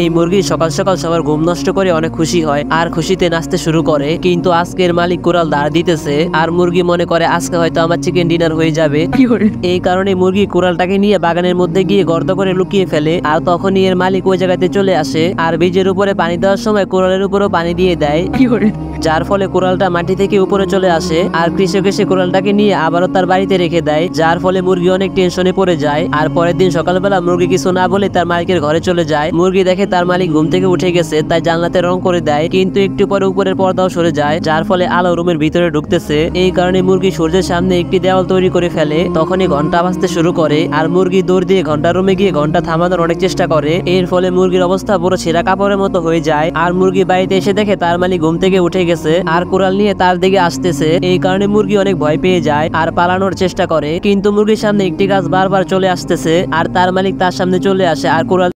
এই মুরগি সকাল সকাল সবার ঘুম নষ্ট করে অনেক খুশি হয় আর খুশিতে নাচতে শুরু করে কিন্তু আজকের মালিক কোরাল দাঁড় দিতেছে আর মুরগি মনে করে আজকে হয়তো আমার চিকেন ডিনার হয়ে যাবে এই কারণে মুরগি কোরালটাকে নিয়ে বাগানের মধ্যে গিয়ে গর্ত করে লুকিয়ে ফেলে আর তখনই এর মালিক ওই জায়গাতে চলে আসে আর বীজের উপরে পানি দেওয়ার সময় কোরালের উপরও পানি দিয়ে দেয় যার ফলে কোরালটা মাটি থেকে উপরে চলে আসে আর কৃষক এসে কোরালটাকে নিয়ে আবারও তার বাড়িতে রেখে দেয় যার ফলে মুরগি অনেক টেনশনে পড়ে যায় আর পরের দিন সকালবেলা মুরগি কিছু না বলে তার মালিকের ঘরে চলে যায় মুরগি দেখে তার মালিক ঘুম থেকে উঠে গেছে তাই জানলাতে রং করে দেয় কিন্তু একটু পরে উপরের পর্দাও সরে যায় যার ফলে আলো রুমের ভিতরে ঢুকতেছে এই কারণে মুরগি সূর্যের সামনে একটি দেওয়াল তৈরি করে ফেলে তখনই ঘন্টা বাঁচতে শুরু করে আর মুরগি দৌড় দিয়ে ঘন্টা রুমে গিয়ে ঘন্টা থামানোর অনেক চেষ্টা করে এর ফলে মুরগির অবস্থা পুরো ছেঁড়া কাপড়ের মতো হয়ে যায় আর মুরগি বাড়িতে এসে দেখে তার মালিক ঘুম থেকে উঠে গেছে গেছে আর কোরাল নিয়ে তার দিকে আসতেছে এই কারণে মুরগি অনেক ভয় পেয়ে যায় আর পালানোর চেষ্টা করে কিন্তু মুরগির সামনে একটি গাছ বারবার চলে আসতেছে আর তার মালিক তার সামনে চলে আসে আর কোরাল